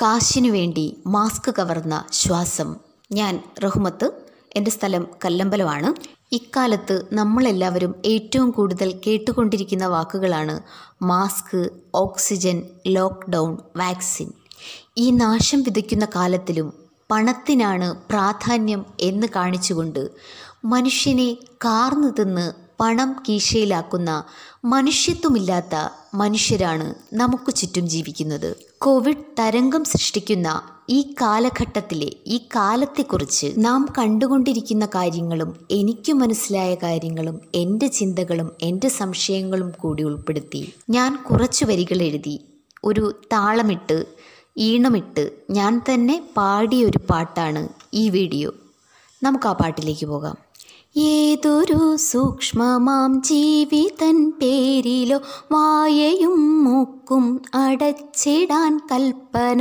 കാശിനു വേണ്ടി മാസ്ക് കവർന്ന ശ്വാസം ഞാൻ റഹ്മത്ത് എൻ്റെ സ്ഥലം കല്ലമ്പലമാണ് ഇക്കാലത്ത് നമ്മളെല്ലാവരും ഏറ്റവും കൂടുതൽ കേട്ടുകൊണ്ടിരിക്കുന്ന വാക്കുകളാണ് മാസ്ക് ഓക്സിജൻ ലോക്ക്ഡൗൺ വാക്സിൻ ഈ നാശം വിതയ്ക്കുന്ന കാലത്തിലും പണത്തിനാണ് പ്രാധാന്യം എന്ന് കാണിച്ചുകൊണ്ട് മനുഷ്യനെ കാർന്നു തിന്ന് പണം കീശയിലാക്കുന്ന മനുഷ്യത്വമില്ലാത്ത മനുഷ്യരാണ് നമുക്ക് ചുറ്റും ജീവിക്കുന്നത് കോവിഡ് തരംഗം സൃഷ്ടിക്കുന്ന ഈ കാലഘട്ടത്തിലെ ഈ കാലത്തെക്കുറിച്ച് നാം കണ്ടുകൊണ്ടിരിക്കുന്ന കാര്യങ്ങളും എനിക്ക് മനസ്സിലായ കാര്യങ്ങളും എൻ്റെ ചിന്തകളും എൻ്റെ സംശയങ്ങളും കൂടി ഉൾപ്പെടുത്തി ഞാൻ കുറച്ച് വരികൾ എഴുതി ഒരു താളമിട്ട് ഈണമിട്ട് ഞാൻ തന്നെ പാടിയ ഒരു പാട്ടാണ് ഈ വീഡിയോ നമുക്ക് ആ പാട്ടിലേക്ക് പോകാം ഏതൊരു സൂക്ഷ്മമാം ജീവിതൻ പേരിലോ വായയും മൂക്കും അടച്ചിടാൻ കൽപ്പന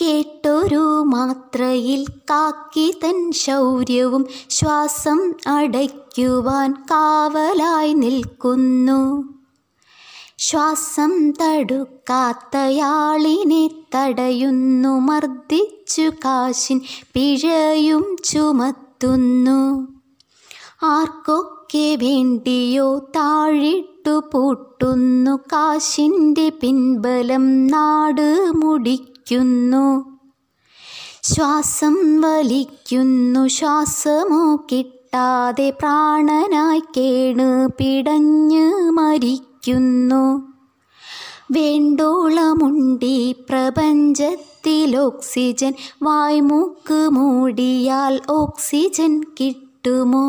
കേട്ടൊരു മാത്രയിൽ കാക്കി തൻ ശൗര്യവും ശ്വാസം അടയ്ക്കുവാൻ കാവലായി നിൽക്കുന്നു ശ്വാസം തടുക്കാത്തയാളിനെ തടയുന്നു മർദ്ദിച്ചു കാശിൻ പിഴയും ചുമത്തുന്നു ആർക്കൊക്കെ വേണ്ടിയോ താഴിട്ടു പൂട്ടുന്നു കാശിൻ്റെ പിൻബലം നാട് മുടിക്കുന്നു ശ്വാസം വലിക്കുന്നു ശ്വാസമോ കിട്ടാതെ പ്രാണനായി കേണ് പിടഞ്ഞ് മരിക്കുന്നു വേണ്ടോളമുണ്ടി പ്രപഞ്ചത്തിൽ ഓക്സിജൻ വായ്മൂക്ക് മൂടിയാൽ ഓക്സിജൻ കിട്ടുമോ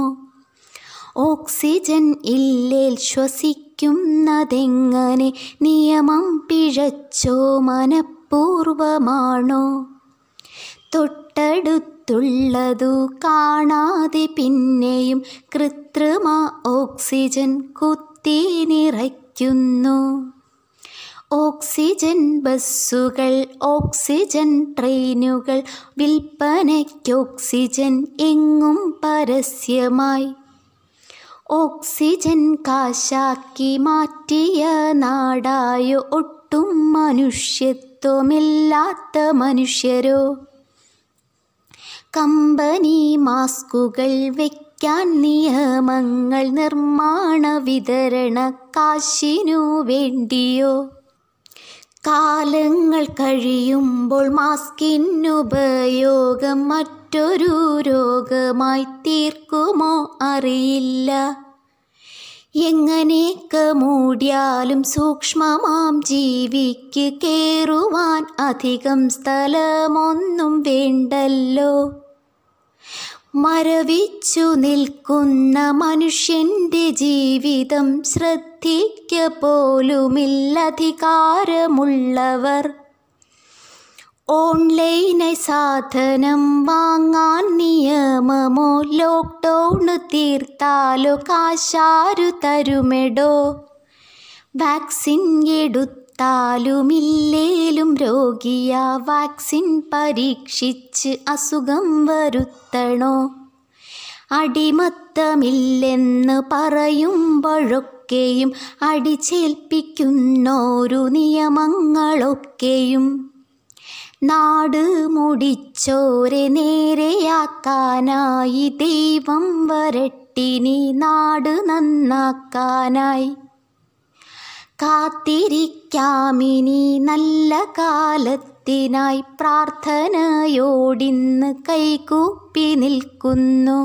ഓക്സിജൻ ഇല്ലേൽ ശ്വസിക്കുന്നതെങ്ങനെ നിയമം പിഴച്ചോ മനഃപൂർവമാണോ തൊട്ടടുത്തുള്ളതു കാണാതെ പിന്നെയും കൃത്രിമ ഓക്സിജൻ കുത്തി നിറയ്ക്കുന്നു ഓക്സിജൻ ബസ്സുകൾ ഓക്സിജൻ ട്രെയിനുകൾ വിൽപ്പനയ്ക്ക് ഓക്സിജൻ എങ്ങും പരസ്യമായി ഓക്സിജൻ കാശാക്കി മാറ്റിയ നാടായോ ഒട്ടും മനുഷ്യത്വമില്ലാത്ത മനുഷ്യരോ കമ്പനി മാസ്കുകൾ വയ്ക്കാൻ നിയമങ്ങൾ നിർമ്മാണ വിതരണ കാശിനു വേണ്ടിയോ കാലങ്ങൾ കഴിയുമ്പോൾ മാസ്കിനുപയോഗം മറ്റു മറ്റൊരു രോഗമായി തീർക്കുമോ അറിയില്ല എങ്ങനെയൊക്കെ മൂടിയാലും സൂക്ഷ്മമാം ജീവിക്ക് കയറുവാൻ അധികം സ്ഥലമൊന്നും വേണ്ടല്ലോ മരവിച്ചു നിൽക്കുന്ന മനുഷ്യൻ്റെ ജീവിതം ശ്രദ്ധിക്ക പോലുമില്ലധികാരമുള്ളവർ ഓൺലൈനായി സാധനം വാങ്ങാൻ നിയമമോ ലോക്ക്ഡൗണ് തീർത്താലോ കാശാരു തരുമെടോ വാക്സിൻ എടുത്താലുമില്ലേലും രോഗിയ വാക്സിൻ പരീക്ഷിച്ച് അസുഖം വരുത്തണോ അടിമത്തമില്ലെന്ന് പറയുമ്പോഴൊക്കെയും അടിച്ചേൽപ്പിക്കുന്നോരു നിയമങ്ങളൊക്കെയും നാട് മുടിച്ചോരെ നേരെയാക്കാനായി ദൈവം വരട്ടിനി നാട് നന്നാക്കാനായി കാത്തിരിക്കാമിനി നല്ല കാലത്തിനായി പ്രാർത്ഥനയോടിന്ന് കൈകൂപ്പി നിൽക്കുന്നു